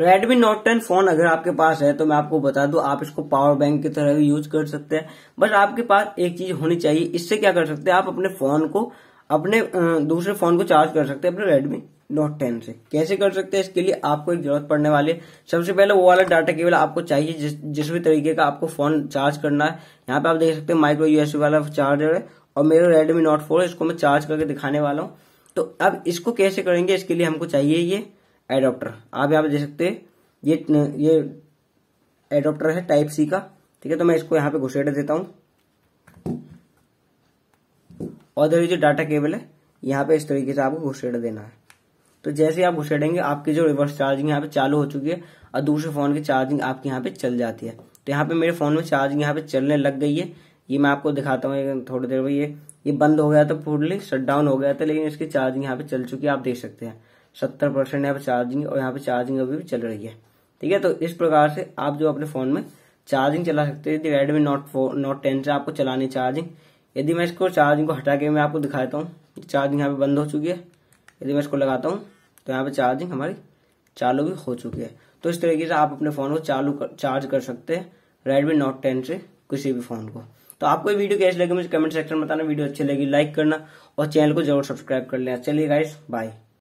Redmi note ten phone अगर आपके पास है तो मैं आपको बता दूं आप इसको पावर बैंक की तरह यूज कर सकते हैं बस आपके पास एक चीज होनी चाहिए इससे क्या कर सकते हैं आप अपने फोन को अपने दूसरे फोन को चार्ज कर सकते हैं अपने रेडमी नोट टेन से कैसे कर सकते हैं इसके लिए आपको एक जरूरत पड़ने वाली है सबसे पहले वो वाला डाटा केबल आपको चाहिए जिस जिस भी तरीके का आपको फोन चार्ज करना है यहाँ पे आप देख सकते हैं माइक्रो यूएस वाला चार्जर है और मेरा रेडमी नोट फोर इसको मैं चार्ज करके दिखाने वाला हूँ तो अब इसको कैसे करेंगे इसके लिए हमको चाहिए ये एडोप्टर आप यहाँ पे देख सकते हैं ये ये एडोप्टर है टाइप सी का ठीक है तो मैं इसको यहाँ पे घुसेड़ देता हूँ और इधर जो डाटा केबल है यहाँ पे इस तरीके से आपको घुसेड़ देना है तो जैसे आप घुसेड़ेंगे आपकी जो रिवर्स चार्जिंग यहाँ पे चालू हो चुकी है और दूसरे फोन की चार्जिंग आपके यहाँ पे चल जाती है तो यहाँ पे मेरे फोन में चार्जिंग यहाँ पे चलने लग गई है ये मैं आपको दिखाता हूँ थोड़ी देर में ये ये बंद हो गया था फुल्ली शट डाउन हो गया था लेकिन इसकी चार्जिंग यहाँ पे चल चुकी है आप देख सकते हैं सत्तर परसेंट यहाँ पे चार्जिंग और यहाँ पे चार्जिंग अभी भी चल रही है ठीक है तो इस प्रकार से आप जो अपने फोन में चार्जिंग चला सकते हैं यदि Redmi note four note ten से आपको चलानी चार्जिंग यदि मैं इसको चार्जिंग को हटा के मैं आपको दिखाता हूँ चार्जिंग यहाँ पे बंद हो चुकी है यदि मैं इसको लगाता हूँ तो यहाँ पे चार्जिंग हमारी चालू भी हो चुकी है तो इस तरीके से आप अपने फ़ोन को चालू कर, चार्ज कर सकते हैं रेडमी नोट टेन से किसी भी फ़ोन को तो आपको ये वीडियो कैसी लगी मुझे कमेंट सेक्शन में बताना वीडियो अच्छी लगी लाइक करना और चैनल को जरूर सब्सक्राइब कर लेना चलिए गाइस बाय